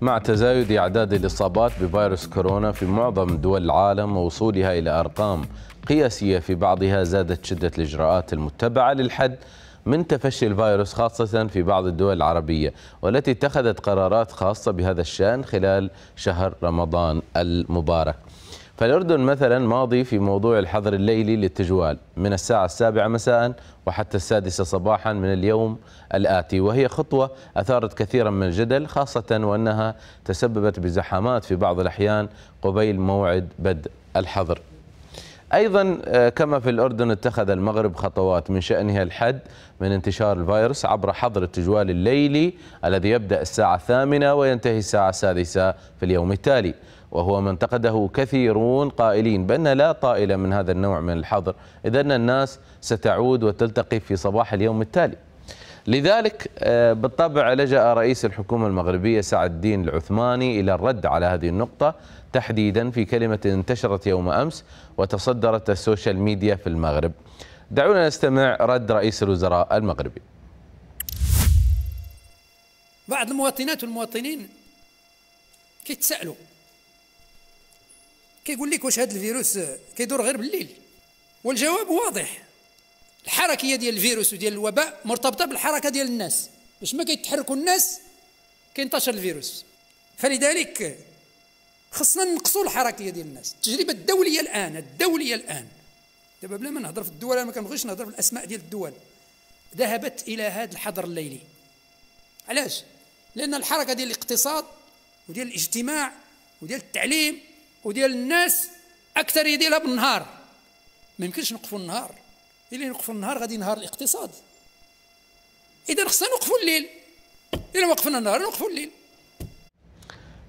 مع تزايد أعداد الإصابات بفيروس كورونا في معظم دول العالم ووصولها إلى أرقام قياسية في بعضها زادت شدة الإجراءات المتبعة للحد من تفشي الفيروس خاصة في بعض الدول العربية والتي اتخذت قرارات خاصة بهذا الشأن خلال شهر رمضان المبارك فالأردن مثلا ماضي في موضوع الحظر الليلي للتجوال من الساعة السابعة مساء وحتى السادسة صباحا من اليوم الآتي وهي خطوة أثارت كثيرا من الجدل خاصة وأنها تسببت بزحامات في بعض الأحيان قبيل موعد بدء الحظر أيضا آه، كما في الأردن اتخذ المغرب خطوات من شأنها الحد من انتشار الفيروس عبر حظر التجوال الليلي الذي يبدأ الساعة الثامنة وينتهي الساعة السادسة في اليوم التالي وهو ما انتقده كثيرون قائلين بأن لا طائلة من هذا النوع من الحظر ان الناس ستعود وتلتقي في صباح اليوم التالي لذلك آه، بالطبع لجأ رئيس الحكومة المغربية سعد الدين العثماني إلى الرد على هذه النقطة تحديدا في كلمة انتشرت يوم أمس وتصدرت السوشيال ميديا في المغرب دعونا نستمع رد رئيس الوزراء المغربي بعض المواطنات والمواطنين كيتسألوا كيقول لك واش هذا الفيروس كيدور غير بالليل والجواب واضح الحركيه ديال الفيروس وديال الوباء مرتبطه بالحركه ديال الناس باش ما كيتحركوا الناس كينتشر الفيروس فلذلك خصنا نقصوا الحركيه ديال الناس التجربه الدوليه الان الدوليه الان دابا بلا ما نهضر في الدول انا ما كنبغيش نهضر في الاسماء ديال الدول ذهبت الى هذا الحظر الليلي علاش لان الحركه ديال الاقتصاد وديال الاجتماع وديال التعليم وديال الناس اكثر يديرها بالنهار ما يمكنش نوقفوا النهار اللي نوقفوا النهار غادي ينهار الاقتصاد اذا خصنا نوقفوا الليل الا وقفنا النهار نوقفوا الليل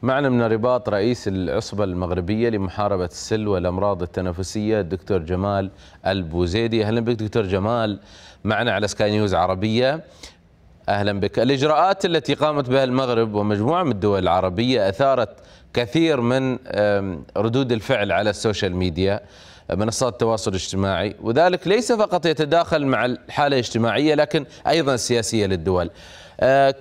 معنا من الرباط رئيس العصبة المغربية لمحاربة السل والأمراض التنفسية الدكتور جمال البوزيدي أهلا بك دكتور جمال معنا على سكاي نيوز عربية أهلا بك الإجراءات التي قامت بها المغرب ومجموعة من الدول العربية أثارت كثير من ردود الفعل على السوشيال ميديا منصات التواصل الاجتماعي وذلك ليس فقط يتداخل مع الحالة الاجتماعية لكن أيضا السياسية للدول آه،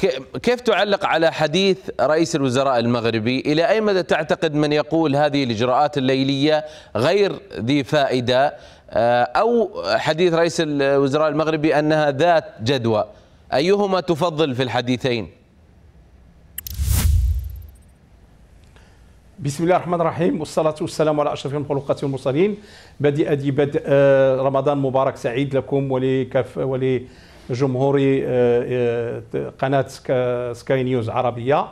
كيف تعلق على حديث رئيس الوزراء المغربي إلى أي مدى تعتقد من يقول هذه الإجراءات الليلية غير ذي فائدة آه، أو حديث رئيس الوزراء المغربي أنها ذات جدوى أيهما تفضل في الحديثين؟ بسم الله الرحمن الرحيم والصلاة والسلام على أشرف المخلوقات والمرسلين بدي أدي بدء رمضان مبارك سعيد لكم ولكف ولجمهور قناة سكاي نيوز عربية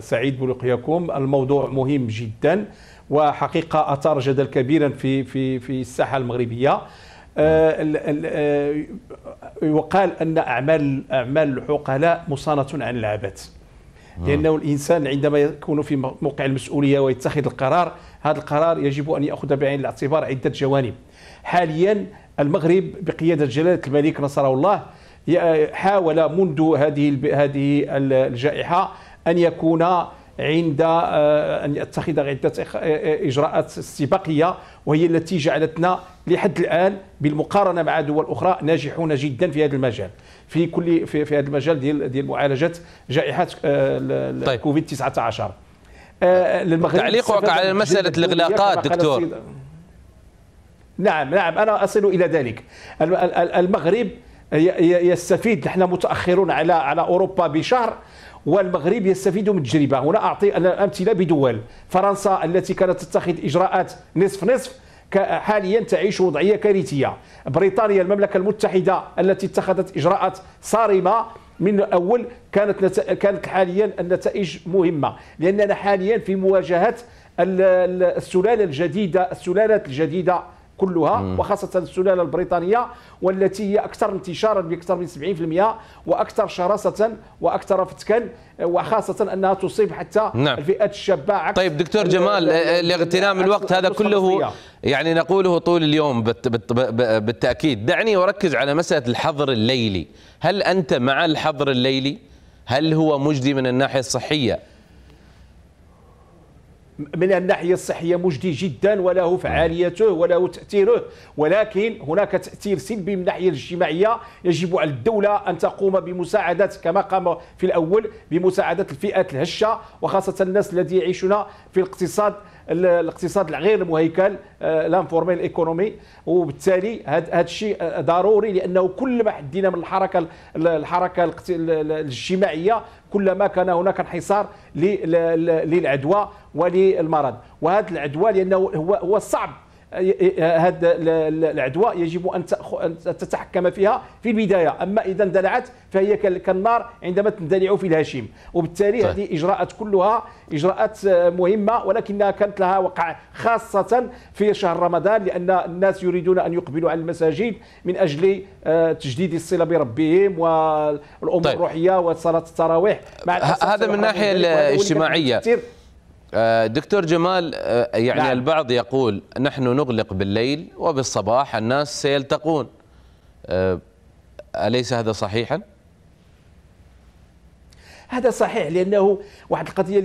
سعيد بلقياكم الموضوع مهم جدا وحقيقة أثار جدل كبيرا في في في الساحة المغربية يقال أن أعمال أعمال العقلاء مصانة عن العبث لانه الانسان عندما يكون في موقع المسؤوليه ويتخذ القرار هذا القرار يجب ان ياخذ بعين الاعتبار عده جوانب حاليا المغرب بقياده جلاله الملك نصره الله حاول منذ هذه هذه الجائحه ان يكون عند آه، أن يتخذ عدة آه، آه، إجراءات استباقية وهي التي جعلتنا لحد الآن بالمقارنة مع دول أخرى ناجحون جدا في هذا المجال في كل في, في هذا المجال ديال ديال معالجة جائحة طيب. كوفيد 19 تعليقك على مسألة الإغلاقات دكتور نعم نعم أنا أصل إلى ذلك المغرب يستفيد نحن متاخرون على على اوروبا بشهر والمغرب يستفيد من التجربه هنا اعطي امثله بدول فرنسا التي كانت تتخذ اجراءات نصف نصف حاليا تعيش وضعيه كارثيه بريطانيا المملكه المتحده التي اتخذت اجراءات صارمه من الاول كانت نت... كانت حاليا النتائج مهمه لاننا حاليا في مواجهه السلاله الجديده السلالات الجديده كلها مم. وخاصة السلالة البريطانية والتي هي أكثر انتشارا بأكثر من 70% وأكثر شراسة وأكثر فتكا وخاصة أنها تصيب حتى نعم. الفئات الشابة طيب دكتور جمال لاغتنام الوقت هذا كله يعني نقوله طول اليوم بالتأكيد دعني أركز على مسألة الحظر الليلي هل أنت مع الحظر الليلي؟ هل هو مجدي من الناحية الصحية؟ من الناحية الصحية مجدي جدا وله فعاليته وله تأثيره ولكن هناك تأثير سلبي من الناحية الاجتماعية يجب على الدولة أن تقوم بمساعدة كما قام في الأول بمساعدة الفئات الهشة وخاصة الناس الذين يعيشون في الاقتصاد الاقتصاد الغير مهيكل آه، لانفورميل ايكونومي وبالتالي هذا الشيء آه، ضروري لانه كل ما حدينا من الحركه الحركه الاجتماعيه كلما كان هناك انحصار للعدوى وللمرض وهذا العدوى لانه هو هو صعب هذا العدوى يجب ان تتحكم فيها في البدايه اما اذا اندلعت فهي كالنار عندما تندلع في الهشيم وبالتالي طيب. هذه اجراءات كلها اجراءات مهمه ولكنها كانت لها وقع خاصه في شهر رمضان لان الناس يريدون ان يقبلوا على المساجد من اجل آه، تجديد الصله بربهم والامور طيب. الروحيه وصلاه التراويح مع هذا من الناحيه الاجتماعيه آه، دكتور جمال آه، يعني نعم. البعض يقول نحن نغلق بالليل وبالصباح الناس سيلتقون آه، أليس هذا صحيحا؟ هذا صحيح لانه واحد القضيه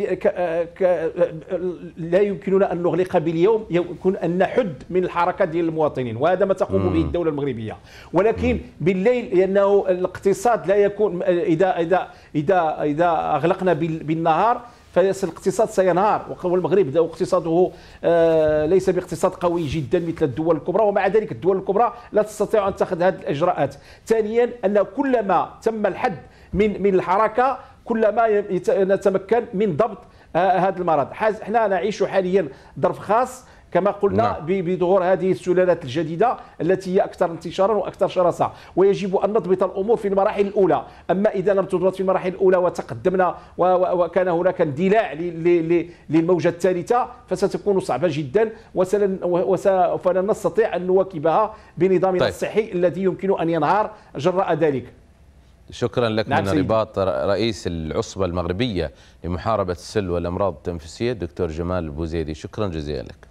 لا يمكننا ان نغلق باليوم يمكن ان نحد من الحركه ديال المواطنين وهذا ما تقوم به الدوله المغربيه ولكن بالليل لانه الاقتصاد لا يكون اذا اذا اذا اذا اغلقنا بالنهار فالاقتصاد سينهار والمغرب اقتصاده آه، ليس باقتصاد قوي جدا مثل الدول الكبرى ومع ذلك الدول الكبرى لا تستطيع ان تاخذ هذه الاجراءات ثانيا ان كلما تم الحد من من الحركه كلما نتمكن من ضبط آه، هذا المرض حنا نعيش حاليا ظرف خاص كما قلنا نعم. بظهور هذه السلالات الجديده التي هي اكثر انتشارا واكثر شراسه ويجب ان نضبط الامور في المراحل الاولى اما اذا لم تضبط في المراحل الاولى وتقدمنا وكان هناك اندلاع للموجه الثالثه فستكون صعبه جدا وسوف لن نستطيع ان نواكبها بنظامنا طيب. الصحي الذي يمكن ان ينهار جراء ذلك شكرا لك نعم من سيدي. رباط رئيس العصبة المغربية لمحاربة السل والأمراض التنفسية الدكتور جمال بوزيدي شكرا جزيلا لك